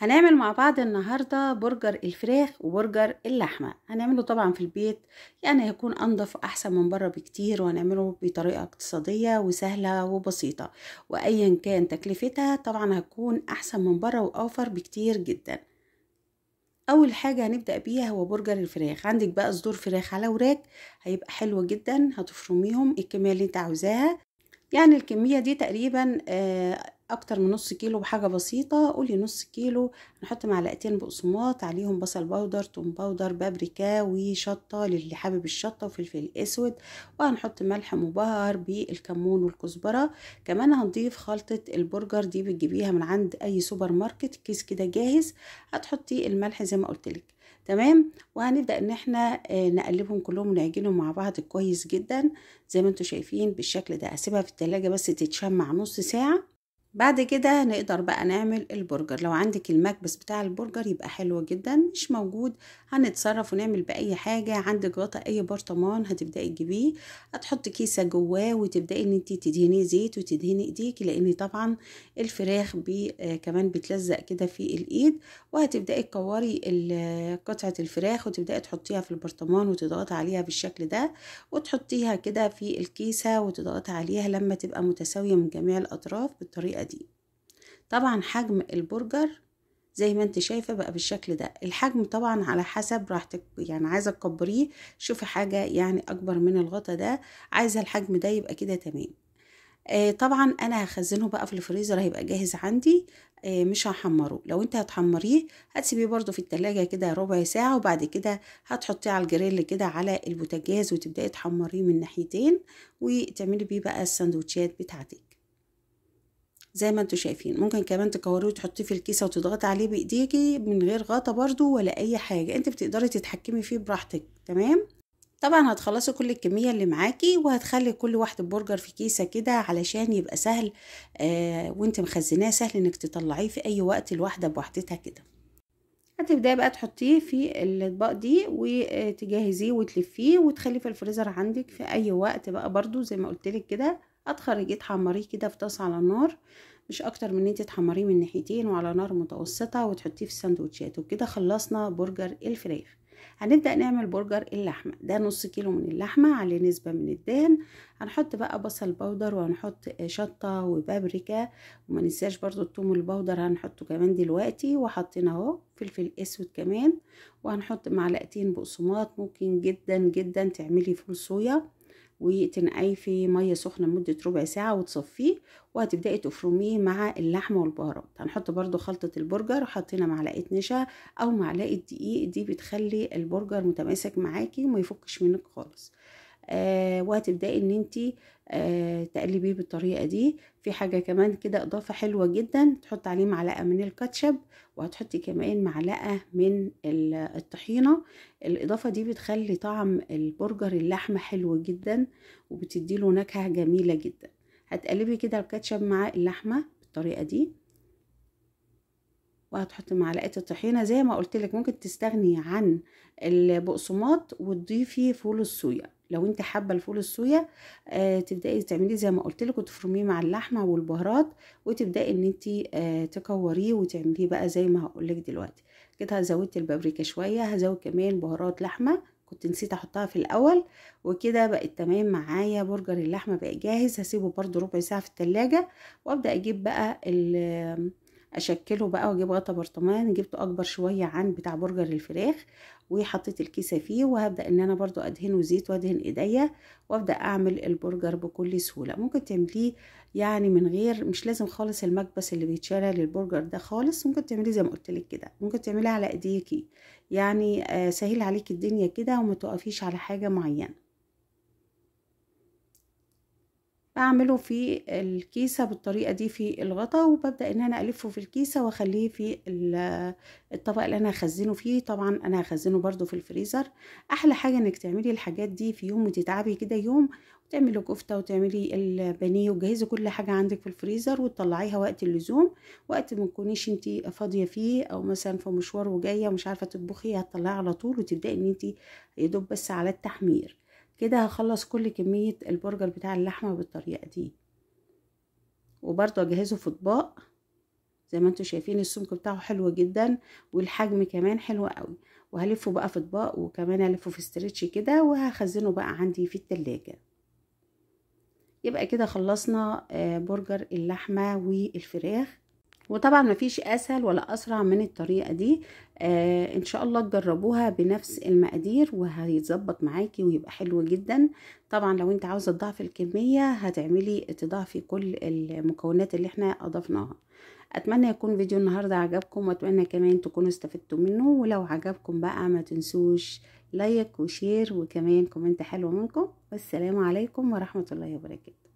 هنعمل مع بعض النهاردة برجر الفراخ وبرجر اللحمة هنعمله طبعا في البيت يعني هيكون أنضف وأحسن من بره بكتير وهنعمله بطريقة اقتصادية وسهلة وبسيطة وأيا كان تكلفتها طبعا هتكون أحسن من بره وأوفر بكتير جدا أول حاجة هنبدأ بيها هو برجر الفراخ عندك بقى صدور فراخ على وراك هيبقى حلو جدا هتفرميهم الكمية اللي انت عاوزاها يعني الكمية دي تقريبا آه اكتر من نص كيلو بحاجه بسيطه قولي نص كيلو هنحط معلقتين بقسماط عليهم بصل باودر توم باودر بابريكا وشطه للي حابب الشطه وفلفل اسود وهنحط ملح مبهر بالكمون والكزبره كمان هنضيف خلطه البرجر دي بتجيبيها من عند اي سوبر ماركت كيس كده جاهز هتحطي الملح زي ما لك تمام وهنبدا ان احنا آه، نقلبهم كلهم ونعجنهم مع بعض كويس جدا زي ما انتم شايفين بالشكل ده هسيبها في التلاجة بس تتشمع نص ساعه بعد كده نقدر بقى نعمل البرجر لو عندك المكبس بتاع البرجر يبقى حلو جدا مش موجود هنتصرف ونعمل بأي حاجة عندك غطا أي برطمان هتبدأي تجيبيه هتحطي كيسة جواه وتبدأي ان انت تدهني زيت وتدهني ايديك لان طبعا الفراخ بي آه، كمان بتلزق كده في الايد وهتبدأي تكوري آه، قطعة الفراخ وتبدأي تحطيها في البرطمان وتضغطي عليها بالشكل ده وتحطيها كده في الكيسة وتضغطي عليها لما تبقى متساوية من جميع الأطراف بالطريقة بالطريقة دي طبعا حجم البرجر زي ما انت شايفة بقى بالشكل ده الحجم طبعا على حسب راحتك يعني عايزة تكبريه شوفي حاجة يعني اكبر من الغطا ده عايزة الحجم ده يبقى كده تمام آه طبعا انا هخزنه بقى في الفريزر هيبقى جاهز عندي آه مش هحمره لو انت هتحمريه هتسيبيه برضو في التلاجة كده ربع ساعة وبعد كده هتحطيه على الجريل كده على البوتاجاز وتبدأي تحمريه من ناحيتين وتعملي بيه بقى السندوتشات بتاعتك زي ما انتوا شايفين ممكن كمان تكوريه وتحطيه في الكيسه وتضغطي عليه بايديكي من غير غطا برده ولا اي حاجه انت بتقدري تتحكمي فيه براحتك تمام طبعا هتخلصي كل الكمية اللي معاكي وهتخلي كل واحدة برجر في كيسة كده علشان يبقى سهل آه وانت مخزناه سهل انك تطلعيه في اي وقت الواحدة بوحدتها كده هتبداي بقى تحطيه في الاطباق دي وتجهزيه وتلفيه وتخليه في الفريزر عندك في اي وقت بقى برضو زي ما قلت لك كده هتخرجيه تحمريه كده في طاسه على النار مش اكتر من ان انت تحمريه من ناحيتين وعلى نار متوسطه وتحطيه في السندوتشات وكده خلصنا برجر الفراخ هنبدا نعمل برجر اللحمه ده نص كيلو من اللحمه على نسبه من الدهن هنحط بقى بصل بودر وهنحط آه، شطه وبابريكا وما ننساش برده الثوم البودر هنحطه كمان دلوقتي وحطينا اهو فلفل اسود كمان وهنحط معلقتين بقسماط ممكن جدا جدا تعملي فول صويا وتنقعيه في ميه سخنه لمده ربع ساعه وتصفيه وهتبداي تفرميه مع اللحمه والبهارات هنحط برده خلطه البرجر حطينا معلقه نشا او معلقه دقيق دي بتخلي البرجر متماسك معاكي وما يفكش منك خالص آه، وهتبداي ان انت آه، تقلبيه بالطريقه دي في حاجه كمان كده اضافه حلوه جدا تحط عليه معلقه من الكاتشب وهتحطي كمان معلقه من الطحينه الاضافه دي بتخلي طعم البرجر اللحمه حلو جدا وبتديله نكهه جميله جدا هتقلبي كده الكاتشب مع اللحمه بالطريقه دي وهتحطي معلقه الطحينه زي ما قلت لك ممكن تستغني عن البقسماط وتضيفي فول الصويا لو انت حابه الفول الصويا آه، تبداي تعملي زي ما قلت لك وتفرميه مع اللحمه والبهارات وتبداي ان انت آه، تكوريه وتعمليه بقى زي ما هقول لك دلوقتي كده زودت البابريكا شويه هزود كمان بهارات لحمه كنت نسيت احطها في الاول وكده بقت تمام معايا برجر اللحمه بقى جاهز هسيبه برده ربع ساعه في التلاجة وابدا اجيب بقى اشكله بقى واجيب غطا برطمان جبته اكبر شويه عن بتاع برجر الفراخ وحطيت الكيسه فيه وهبدا ان انا برضو ادهنه زيت وادهن ايديا وابدا اعمل البرجر بكل سهوله ممكن تعمليه يعني من غير مش لازم خالص المكبس اللي بيتشال للبرجر ده خالص ممكن تعمليه زي ما قلت لك كده ممكن تعمليه على ايديكي يعني آه سهل عليك الدنيا كده وما توقفيش على حاجه معينه بعمله في الكيسة بالطريقة دي في الغطا وببدأ ان انا الفه في الكيسة واخليه في الطبق اللي انا هخزنه فيه طبعا انا هخزنه برده في الفريزر احلى حاجة انك تعملي الحاجات دي في يوم وتتعبي كده يوم تعملي كفته وتعملي البانيه وتجهزي كل حاجه عندك في الفريزر وتطلعيها وقت اللزوم وقت ما تكونيش انت فاضيه فيه او مثلا في مشوار وجايه ومش عارفه تطبخي هتطلعيها على طول وتبداي ان انت يدوب بس على التحمير كده هخلص كل كمية البرجر بتاع اللحمة بالطريقة دي وبرضو اجهزه في اطباق زي ما انتم شايفين السمك بتاعه حلو جدا والحجم كمان حلو قوي وهلفه بقى في اطباق وكمان هلفه في استريتش كده وهخزنه بقى عندي في التلاجة يبقى كده خلصنا آه، برجر اللحمة والفراخ وطبعا مفيش اسهل ولا اسرع من الطريقه دي آه ان شاء الله تجربوها بنفس المقادير وهيتظبط معاكي ويبقى حلو جدا طبعا لو انت عاوزه تضعف الكميه هتعملي تضعفي كل المكونات اللي احنا اضفناها اتمنى يكون فيديو النهارده عجبكم واتمنى كمان تكونوا استفدتوا منه ولو عجبكم بقى ما تنسوش لايك وشير وكمان كومنت حلو منكم والسلام عليكم ورحمه الله وبركاته